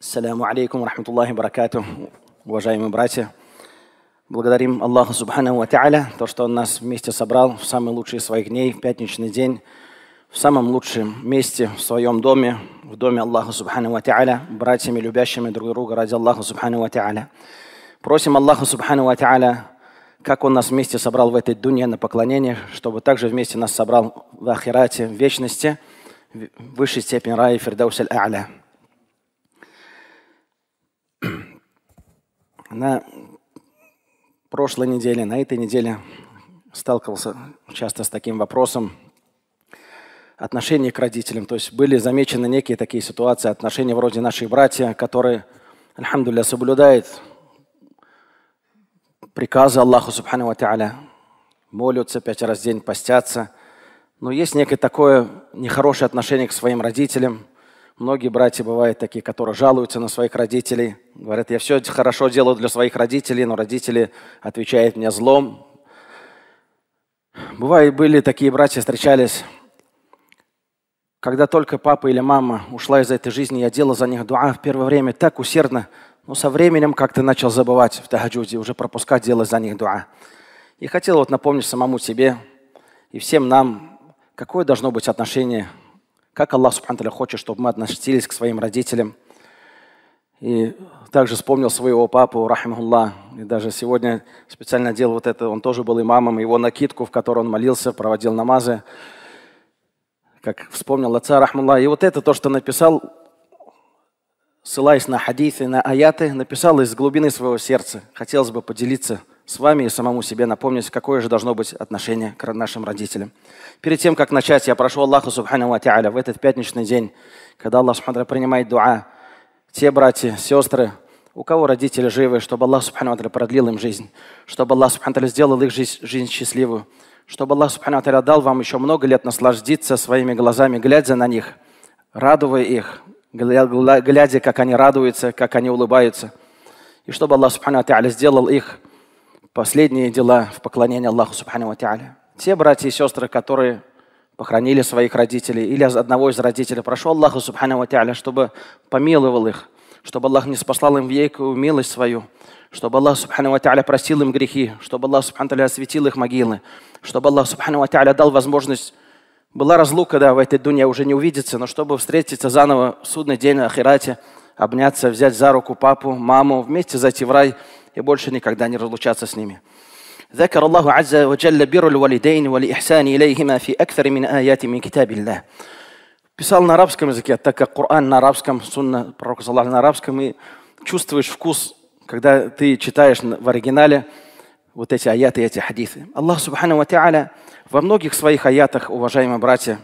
саламу алейкум рахматуллахи баракату, уважаемые братья. Благодарим Аллаха Субхану Ва то, что Он нас вместе собрал в самые лучшие своих дней, в пятничный день, в самом лучшем месте, в своем доме, в доме Аллаха Субхану Ва братьями, любящими друг друга ради Аллаха Субхану Ва Просим Аллаха Субхану Ва как Он нас вместе собрал в этой дуне на поклонение, чтобы также вместе нас собрал в ахирате, в вечности, в высшей степени рая и фердаус аля на прошлой неделе, на этой неделе сталкивался часто с таким вопросом отношения к родителям. То есть были замечены некие такие ситуации, отношения вроде наших братья, которые, альхамдулля, соблюдают приказы Аллаха Субхану Ва Та'аля, молятся пять раз в день, постятся. Но есть некое такое нехорошее отношение к своим родителям – Многие братья бывают такие, которые жалуются на своих родителей, говорят, я все хорошо делаю для своих родителей, но родители отвечают мне злом. Бывают были такие братья, встречались, когда только папа или мама ушла из этой жизни, я делал за них дуа в первое время так усердно, но со временем как-то начал забывать в тахаджуде, уже пропускать делать за них дуа. И хотел вот напомнить самому себе и всем нам, какое должно быть отношение как Аллах Субхану хочет, чтобы мы относились к своим родителям. И также вспомнил своего папу, рахимахулла. И даже сегодня специально делал вот это. Он тоже был имамом. Его накидку, в которой он молился, проводил намазы. Как вспомнил отца, рахмулла. И вот это то, что написал, ссылаясь на хадисы, на аяты, написал из глубины своего сердца. Хотелось бы поделиться – с вами и самому себе напомнить, какое же должно быть отношение к нашим родителям. Перед тем, как начать, я прошу Аллаха Субхану Ва в этот пятничный день, когда Аллах Субхану принимает дуа, те братья, сестры, у кого родители живы, чтобы Аллах Субхану продлил им жизнь, чтобы Аллах Субхану сделал их жизнь, жизнь счастливую, чтобы Аллах Субхану дал вам еще много лет наслаждиться своими глазами, глядя на них, радуя их, глядя, как они радуются, как они улыбаются. И чтобы Аллах Субхану сделал их – последние дела в поклонении Аллаху Субхану Ва Те братья и сестры, которые похоронили своих родителей или одного из родителей, прошу Аллаха Субхану Ва чтобы помиловал их, чтобы Аллах не спасал им великую милость свою, чтобы Аллах Субхану Ва простил им грехи, чтобы Аллах Субхану Ва осветил их могилы, чтобы Аллах Субхану Ва дал возможность была разлука, да, в этой дуне уже не увидится, но чтобы встретиться заново в судный день на Ахирате, обняться, взять за руку папу, маму, вместе зайти в рай – и больше никогда не разлучаться с ними. ذكر الله عز وجل بر الوالدين والإحسان إليهما في أكثر من آيات من كتاب الله. Писал на арабском языке, так как Коран на арабском, сунна пророка Саллаха на арабском, и чувствуешь вкус, когда ты читаешь в оригинале вот эти аяты, эти хадисы. Аллах Субхану Ва Та'аля во многих своих аятах, уважаемые братья,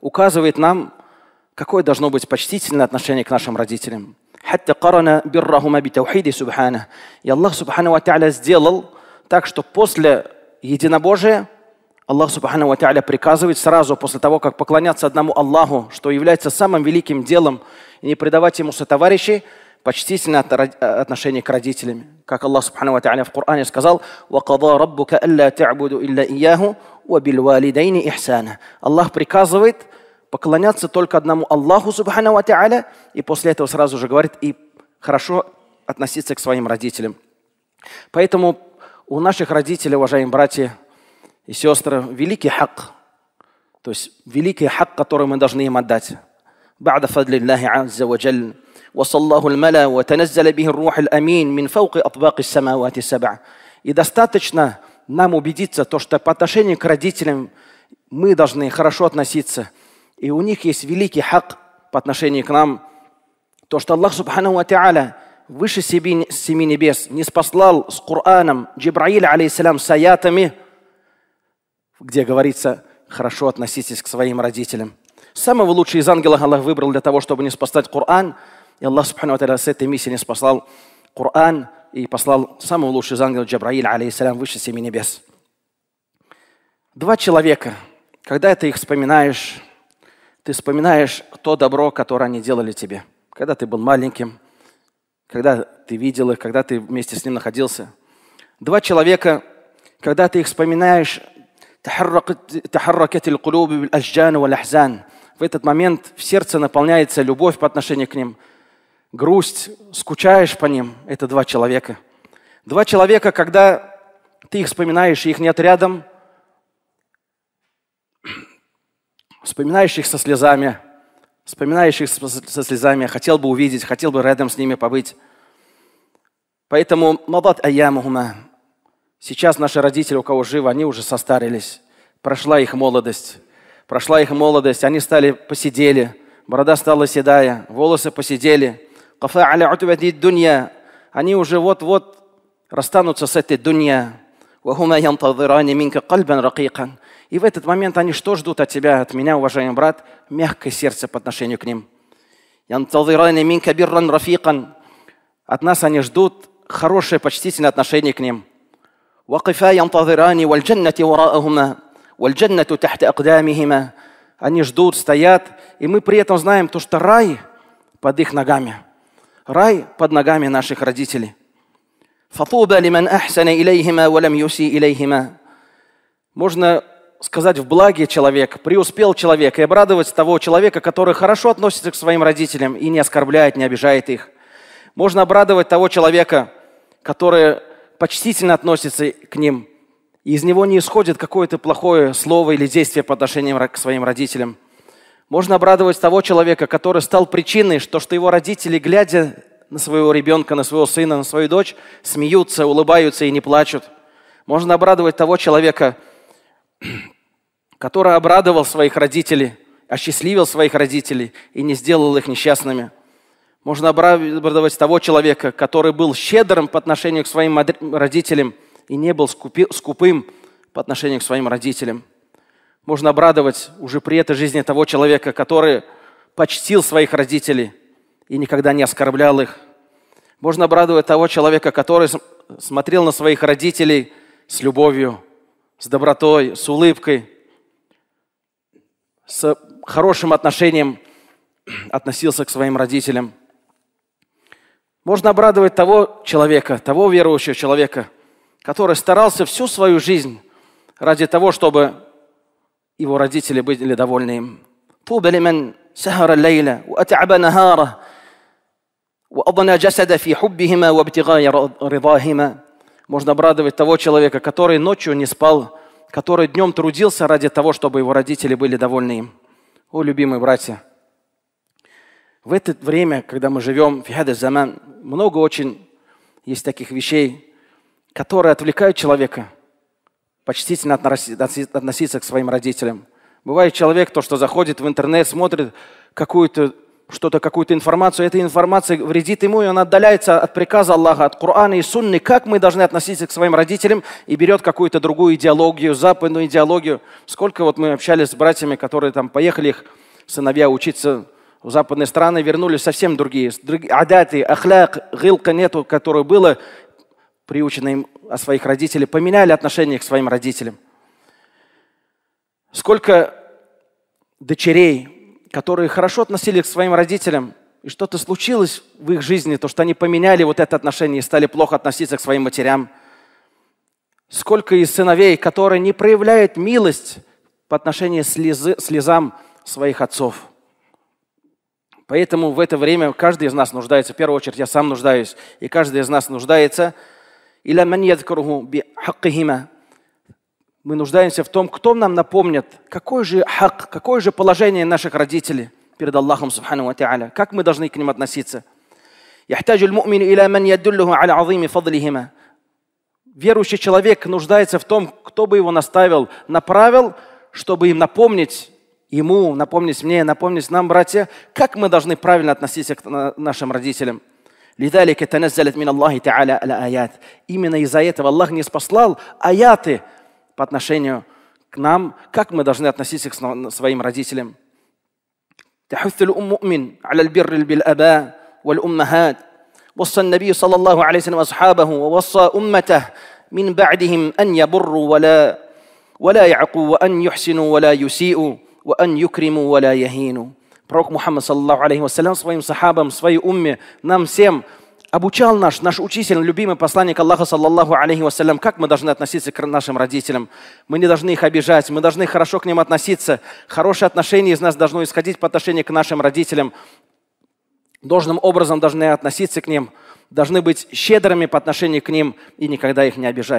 указывает нам, какое должно быть почтительное отношение к нашим родителям, حتى قرن برهما битаухиди субхана. И Аллах субхану ва та'аля сделал так, что после единобожия Аллах субхану ва та'аля приказывает сразу после того, как поклоняться одному Аллаху, что является самым великим делом, и не предавать ему сотоварищей, почтительное э, отношение к родителям. Как Аллах Субхану Ва Та'аля в Коране сказал, «Вакада раббука алла та'буду илля ияху, ва бил валидайни Аллах приказывает – поклоняться только одному Аллаху Субхану Ва и после этого сразу же говорит и хорошо относиться к своим родителям. Поэтому у наших родителей, уважаемые братья и сестры, великий хак, то есть великий хак, который мы должны им отдать. и достаточно нам убедиться то что по отношению к родителям мы должны хорошо относиться и у них есть великий хак по отношению к нам, то, что Аллах Субхану Ва выше семи, семи небес не спаслал с Кораном Джибраиля, алейсалям, с аятами, где говорится «хорошо относитесь к своим родителям». Самого лучшего из ангелов Аллах выбрал для того, чтобы не спасать Коран. И Аллах Субхану Ва с этой миссии не спасал Коран и послал самого лучшего из ангелов Джабраиля, алейсалям, выше семи небес. Два человека, когда это их вспоминаешь, ты вспоминаешь то добро, которое они делали тебе, когда ты был маленьким, когда ты видел их, когда ты вместе с ним находился. Два человека, когда ты их вспоминаешь, в этот момент в сердце наполняется любовь по отношению к ним, грусть, скучаешь по ним. Это два человека. Два человека, когда ты их вспоминаешь, их нет рядом – вспоминаешь со слезами, вспоминаешь со слезами, хотел бы увидеть, хотел бы рядом с ними побыть. Поэтому мадат аямухума. Сейчас наши родители, у кого живы, они уже состарились. Прошла их молодость. Прошла их молодость, они стали посидели, борода стала седая, волосы посидели. дунья. Они уже вот-вот расстанутся с этой дунья. И в этот момент они что ждут от тебя, от меня, уважаемый брат? Мягкое сердце по отношению к ним. От нас они ждут хорошее, почтительное отношение к ним. Они ждут, стоят, и мы при этом знаем то, что рай под их ногами. Рай под ногами наших родителей. Можно сказать в благе человек, преуспел человек, и обрадовать того человека, который хорошо относится к своим родителям и не оскорбляет, не обижает их. Можно обрадовать того человека, который почтительно относится к ним, и из него не исходит какое-то плохое слово или действие по отношению к своим родителям. Можно обрадовать того человека, который стал причиной, что, что его родители, глядя на своего ребенка, на своего сына, на свою дочь, смеются, улыбаются и не плачут. Можно обрадовать того человека, который обрадовал своих родителей, осчастливил своих родителей и не сделал их несчастными. Можно обрадовать того человека, который был щедрым по отношению к своим родителям и не был скупым по отношению к своим родителям. Можно обрадовать уже при этой жизни того человека, который почтил своих родителей и никогда не оскорблял их. Можно обрадовать того человека, который смотрел на своих родителей с любовью, с добротой, с улыбкой, с хорошим отношением относился к своим родителям. Можно обрадовать того человека, того верующего человека, который старался всю свою жизнь ради того, чтобы его родители были довольны им. Можно обрадовать того человека, который ночью не спал, который днем трудился ради того, чтобы его родители были довольны им. О, любимые братья, в это время, когда мы живем в Заман, много очень есть таких вещей, которые отвлекают человека почтительно относиться к своим родителям. Бывает человек, то, что заходит в интернет, смотрит какую-то что-то, какую-то информацию, эта информация вредит ему, и он отдаляется от приказа Аллаха, от Корана и Сунны, как мы должны относиться к своим родителям, и берет какую-то другую идеологию, западную идеологию. Сколько вот мы общались с братьями, которые там поехали, их сыновья учиться в западные страны, вернулись совсем другие, другие адаты, ахляк, гилка нету, которое было приучено им о своих родителях, поменяли отношение к своим родителям. Сколько дочерей, которые хорошо относились к своим родителям, и что-то случилось в их жизни, то, что они поменяли вот это отношение и стали плохо относиться к своим матерям. Сколько из сыновей, которые не проявляют милость по отношению слезы, слезам своих отцов. Поэтому в это время каждый из нас нуждается, в первую очередь я сам нуждаюсь, и каждый из нас нуждается, мы нуждаемся в том, кто нам напомнит, какое же хак, какое же положение наших родителей перед Аллахом, субхану ва та'аля, как мы должны к ним относиться. Верующий человек нуждается в том, кто бы его наставил, направил, чтобы им напомнить ему, напомнить мне, напомнить нам, братья, как мы должны правильно относиться к нашим родителям. Именно из-за этого Аллах не спаслал аяты, по отношению к нам, как мы должны относиться к своим родителям. تحث الأم مؤمن على البر بالآباء والأمهات وصى النبي صلى الله عليه وسلم أصحابه ووصى أمته من بعدهم أن يبروا ولا ولا يعقوا وأن يحسنوا ولا يسيئوا وأن يكرموا ولا يهينوا Пророк Мухаммад, саллаху алейхи вассалям, своим сахабам, своей умме, нам всем – обучал наш, наш учитель, любимый посланник Аллаха, саллаллаху алейхи вассалям, как мы должны относиться к нашим родителям. Мы не должны их обижать, мы должны хорошо к ним относиться. Хорошее отношение из нас должно исходить по отношению к нашим родителям. Должным образом должны относиться к ним, должны быть щедрыми по отношению к ним и никогда их не обижать.